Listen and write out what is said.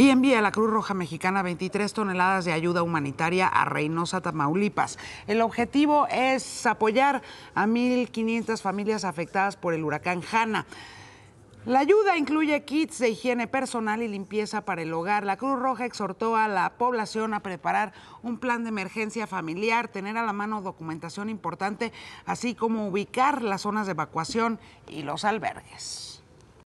y envía a la Cruz Roja Mexicana 23 toneladas de ayuda humanitaria a Reynosa, Tamaulipas. El objetivo es apoyar a 1.500 familias afectadas por el huracán Hanna. La ayuda incluye kits de higiene personal y limpieza para el hogar. La Cruz Roja exhortó a la población a preparar un plan de emergencia familiar, tener a la mano documentación importante, así como ubicar las zonas de evacuación y los albergues.